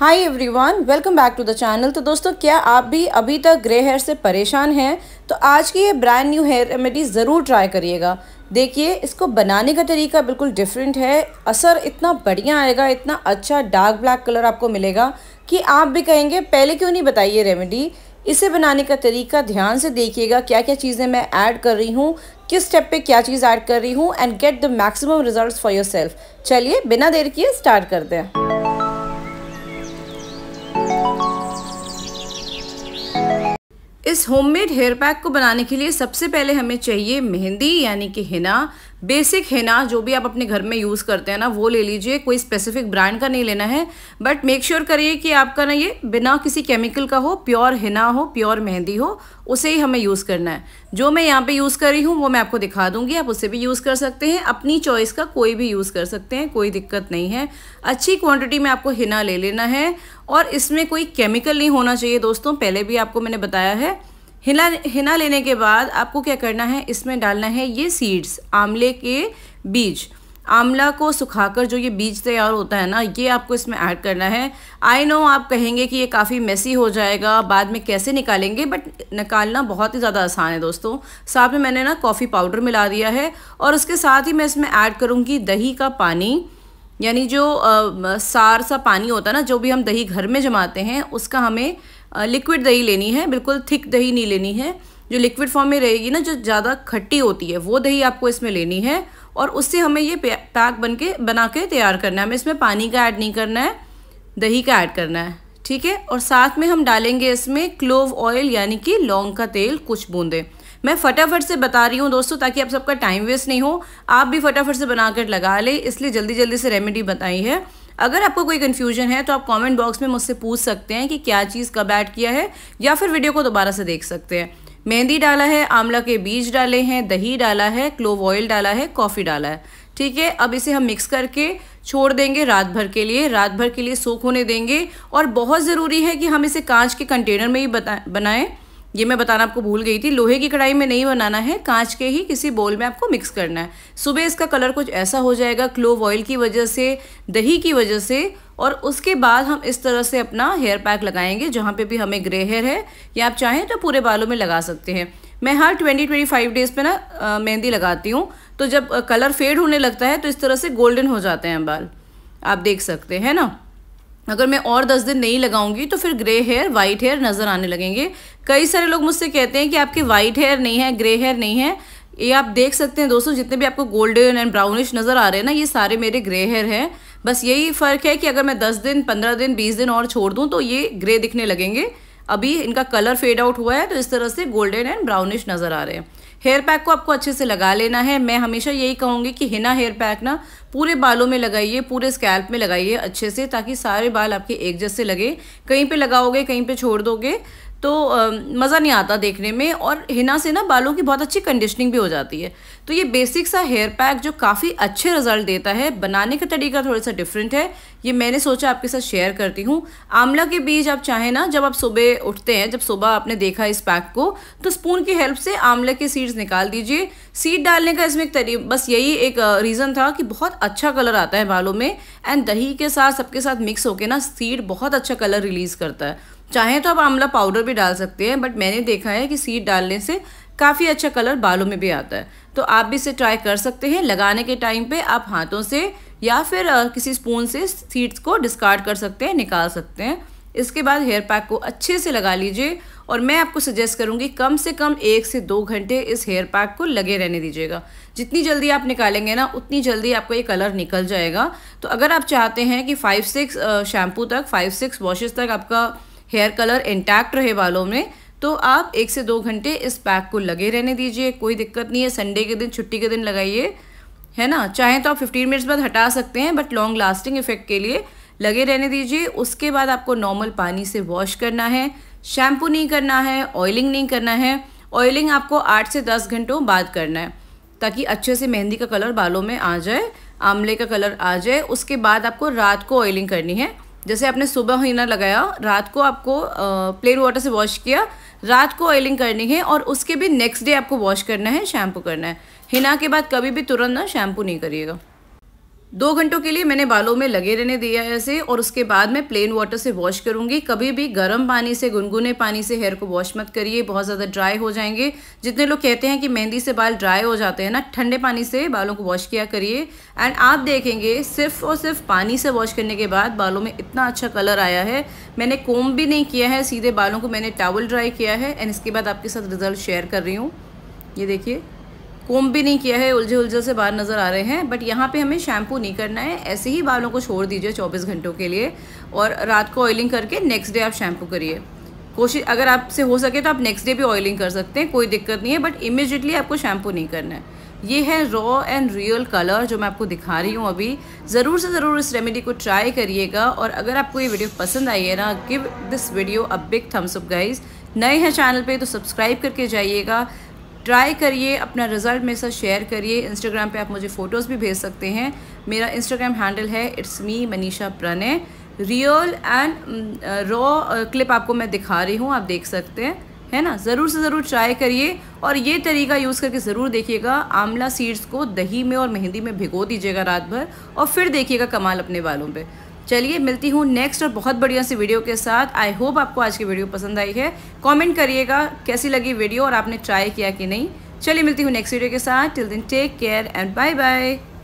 hi everyone welcome back to the channel तो दोस्तों क्या आप भी अभी तक ग्रे हेयर से परेशान हैं तो आज की ये ब्रांड न्यू हेयर रेमेडी ज़रूर ट्राई करिएगा देखिए इसको बनाने का तरीका बिल्कुल डिफरेंट है असर इतना बढ़िया आएगा इतना अच्छा डार्क ब्लैक कलर आपको मिलेगा कि आप भी कहेंगे पहले क्यों नहीं बताइए रेमेडी इसे बनाने का तरीका ध्यान से देखिएगा क्या क्या चीज़ें मैं ऐड कर रही हूँ किस स्टेप पे क्या चीज़ ऐड कर रही हूँ and get the maximum results for yourself चलिए बिना देर किए स्टार्ट करते हैं इस होममेड हेयर पैक को बनाने के लिए सबसे पहले हमें चाहिए मेहंदी यानी कि हिना बेसिक हिना जो भी आप अपने घर में यूज़ करते हैं ना वो ले लीजिए कोई स्पेसिफिक ब्रांड का नहीं लेना है बट मेक श्योर करिए कि आपका ना ये बिना किसी केमिकल का हो प्योर हिना हो प्योर मेहंदी हो उसे ही हमें यूज़ करना है जो मैं यहाँ पे यूज़ कर रही हूँ वो मैं आपको दिखा दूँगी आप उसे भी यूज़ कर सकते हैं अपनी चॉइस का कोई भी यूज़ कर सकते हैं कोई दिक्कत नहीं है अच्छी क्वांटिटी में आपको हिना ले लेना है और इसमें कोई केमिकल नहीं होना चाहिए दोस्तों पहले भी आपको मैंने बताया है हिना हिना लेने के बाद आपको क्या करना है इसमें डालना है ये सीड्स आमले के बीज आंवला को सुखाकर जो ये बीज तैयार होता है ना ये आपको इसमें ऐड करना है आई नो आप कहेंगे कि ये काफ़ी मेसी हो जाएगा बाद में कैसे निकालेंगे बट निकालना बहुत ही ज़्यादा आसान है दोस्तों साथ में मैंने ना कॉफ़ी पाउडर मिला दिया है और उसके साथ ही मैं इसमें ऐड करूँगी दही का पानी यानी जो आ, सार सा पानी होता है ना जो भी हम दही घर में जमाते हैं उसका हमें लिक्विड दही लेनी है बिल्कुल थिक दही नहीं लेनी है जो लिक्विड फॉर्म में रहेगी ना जो ज़्यादा खट्टी होती है वो दही आपको इसमें लेनी है और उससे हमें ये पैक बन के बना के तैयार करना है हमें इसमें पानी का ऐड नहीं करना है दही का ऐड करना है ठीक है और साथ में हम डालेंगे इसमें क्लोव ऑयल यानी कि लौंग का तेल कुछ बूंदे मैं फटाफट से बता रही हूँ दोस्तों ताकि आप सबका टाइम वेस्ट नहीं हो आप भी फटाफट से कर लगा लें इसलिए जल्दी जल्दी से रेमेडी बताई है अगर आपको कोई कन्फ्यूजन है तो आप कॉमेंट बॉक्स में मुझसे पूछ सकते हैं कि क्या चीज़ कब ऐड किया है या फिर वीडियो को दोबारा से देख सकते हैं मेहंदी डाला है आंवला के बीज डाले हैं दही डाला है क्लोव ऑयल डाला है कॉफ़ी डाला है ठीक है अब इसे हम मिक्स करके छोड़ देंगे रात भर के लिए रात भर के लिए सोख होने देंगे और बहुत ज़रूरी है कि हम इसे कांच के कंटेनर में ही बनाएं ये मैं बताना आपको भूल गई थी लोहे की कढ़ाई में नहीं बनाना है कांच के ही किसी बोल में आपको मिक्स करना है सुबह इसका कलर कुछ ऐसा हो जाएगा क्लोव ऑयल की वजह से दही की वजह से और उसके बाद हम इस तरह से अपना हेयर पैक लगाएंगे जहाँ पे भी हमें ग्रे हेयर है या आप चाहें तो पूरे बालों में लगा सकते हैं मैं हर ट्वेंटी ट्वेंटी फाइव डेज़ पर ना मेहंदी लगाती हूँ तो जब कलर फेड होने लगता है तो इस तरह से गोल्डन हो जाते हैं बाल आप देख सकते हैं ना अगर मैं और दस दिन नहीं लगाऊंगी तो फिर ग्रे हेयर वाइट हेयर नज़र आने लगेंगे कई सारे लोग मुझसे कहते हैं कि आपके वाइट हेयर नहीं है ग्रे हेयर नहीं है ये आप देख सकते हैं दोस्तों जितने भी आपको गोल्डन एंड ब्राउनिश नज़र आ रहे हैं ना ये सारे मेरे ग्रे हेयर हैं बस यही फ़र्क है कि अगर मैं दस दिन पंद्रह दिन बीस दिन और छोड़ दूँ तो ये ग्रे दिखने लगेंगे अभी इनका कलर फेड आउट हुआ है तो इस तरह से गोल्डन एंड ब्राउनिश नज़र आ रहे हैं हेयर पैक को आपको अच्छे से लगा लेना है मैं हमेशा यही कहूँगी कि हिना हेयर पैक ना पूरे बालों में लगाइए पूरे स्कैल्प में लगाइए अच्छे से ताकि सारे बाल आपके एक जैसे लगे कहीं पे लगाओगे कहीं पे छोड़ दोगे तो मज़ा नहीं आता देखने में और हिना से ना बालों की बहुत अच्छी कंडीशनिंग भी हो जाती है तो ये बेसिक सा हेयर पैक जो काफ़ी अच्छे रिजल्ट देता है बनाने का तरीका थोड़ा सा डिफरेंट है ये मैंने सोचा आपके साथ शेयर करती हूँ आंवला के बीज आप चाहें ना जब आप सुबह उठते हैं जब सुबह आपने देखा इस पैक को तो स्पून की हेल्प से आंवला के सीड्स निकाल दीजिए सीड डालने का इसमें एक बस यही एक रीज़न था कि बहुत अच्छा कलर आता है बालों में एंड दही के साथ सबके साथ मिक्स होकर ना सीड बहुत अच्छा कलर रिलीज़ करता है चाहें तो आप आंवला पाउडर भी डाल सकते हैं बट मैंने देखा है कि सीड डालने से काफ़ी अच्छा कलर बालों में भी आता है तो आप भी इसे ट्राई कर सकते हैं लगाने के टाइम पे आप हाथों से या फिर किसी स्पून से सीड्स को डिस्कार्ड कर सकते हैं निकाल सकते हैं इसके बाद हेयर पैक को अच्छे से लगा लीजिए और मैं आपको सजेस्ट करूँगी कम से कम एक से दो घंटे इस हेयर पैक को लगे रहने दीजिएगा जितनी जल्दी आप निकालेंगे ना उतनी जल्दी आपको ये कलर निकल जाएगा तो अगर आप चाहते हैं कि फ़ाइव सिक्स शैम्पू तक फाइव सिक्स वॉशेज़ तक आपका हेयर कलर इंटैक्ट रहे बालों में तो आप एक से दो घंटे इस पैक को लगे रहने दीजिए कोई दिक्कत नहीं है संडे के दिन छुट्टी के दिन लगाइए है ना चाहे तो आप फिफ्टीन मिनट्स बाद हटा सकते हैं बट लॉन्ग लास्टिंग इफेक्ट के लिए लगे रहने दीजिए उसके बाद आपको नॉर्मल पानी से वॉश करना है शैम्पू नहीं करना है ऑयलिंग नहीं करना है ऑयलिंग आपको आठ से दस घंटों बाद करना है ताकि अच्छे से मेहंदी का कलर बालों में आ जाए आमले का कलर आ जाए उसके बाद आपको रात को ऑयलिंग करनी है जैसे आपने सुबह हीना लगाया रात को आपको प्लेन वाटर से वॉश किया रात को ऑयलिंग करनी है और उसके भी नेक्स्ट डे आपको वॉश करना है शैम्पू करना है हिना के बाद कभी भी तुरंत ना शैम्पू नहीं करिएगा दो घंटों के लिए मैंने बालों में लगे रहने दिया है ऐसे और उसके बाद मैं प्लेन वाटर से वॉश करूंगी कभी भी गर्म पानी से गुनगुने पानी से हेयर को वॉश मत करिए बहुत ज़्यादा ड्राई हो जाएंगे जितने लोग कहते हैं कि मेहंदी से बाल ड्राई हो जाते हैं ना ठंडे पानी से बालों को वॉश किया करिए एंड आप देखेंगे सिर्फ और सिर्फ पानी से वॉश करने के बाद बालों में इतना अच्छा कलर आया है मैंने कोम भी नहीं किया है सीधे बालों को मैंने टावल ड्राई किया है एंड इसके बाद आपके साथ रिज़ल्ट शेयर कर रही हूँ ये देखिए कोम भी नहीं किया है उलझे उलझे से बाहर नज़र आ रहे हैं बट यहाँ पे हमें शैम्पू नहीं करना है ऐसे ही बालों को छोड़ दीजिए 24 घंटों के लिए और रात को ऑयलिंग करके नेक्स्ट डे आप शैम्पू करिए कोशिश अगर आपसे हो सके तो आप नेक्स्ट डे भी ऑयलिंग कर सकते हैं कोई दिक्कत नहीं है बट इमिजिएटली आपको शैम्पू नहीं करना है ये है रॉ एंड रियल कलर जो मैं आपको दिखा रही हूँ अभी ज़रूर से ज़रूर इस रेमेडी को ट्राई करिएगा और अगर आपको ये वीडियो पसंद आई है ना give this video a big thumbs up guys नए हैं चैनल पे तो सब्सक्राइब करके जाइएगा ट्राई करिए अपना रिज़ल्ट मेरे साथ शेयर करिए इंस्टाग्राम पे आप मुझे फ़ोटोज़ भी भेज सकते हैं मेरा इंस्टाग्राम हैंडल है it's me Manisha Pranay real and raw clip आपको मैं दिखा रही हूँ आप देख सकते हैं है ना ज़रूर से ज़रूर ट्राई करिए और ये तरीका यूज़ करके ज़रूर देखिएगा आंवला सीड्स को दही में और मेहंदी में भिगो दीजिएगा रात भर और फिर देखिएगा कमाल अपने बालों पर चलिए मिलती हूँ नेक्स्ट और बहुत बढ़िया सी वीडियो के साथ आई होप आपको आज की वीडियो पसंद आई है कॉमेंट करिएगा कैसी लगी वीडियो और आपने ट्राई किया कि नहीं चलिए मिलती हूँ नेक्स्ट वीडियो के साथ till then take care and bye bye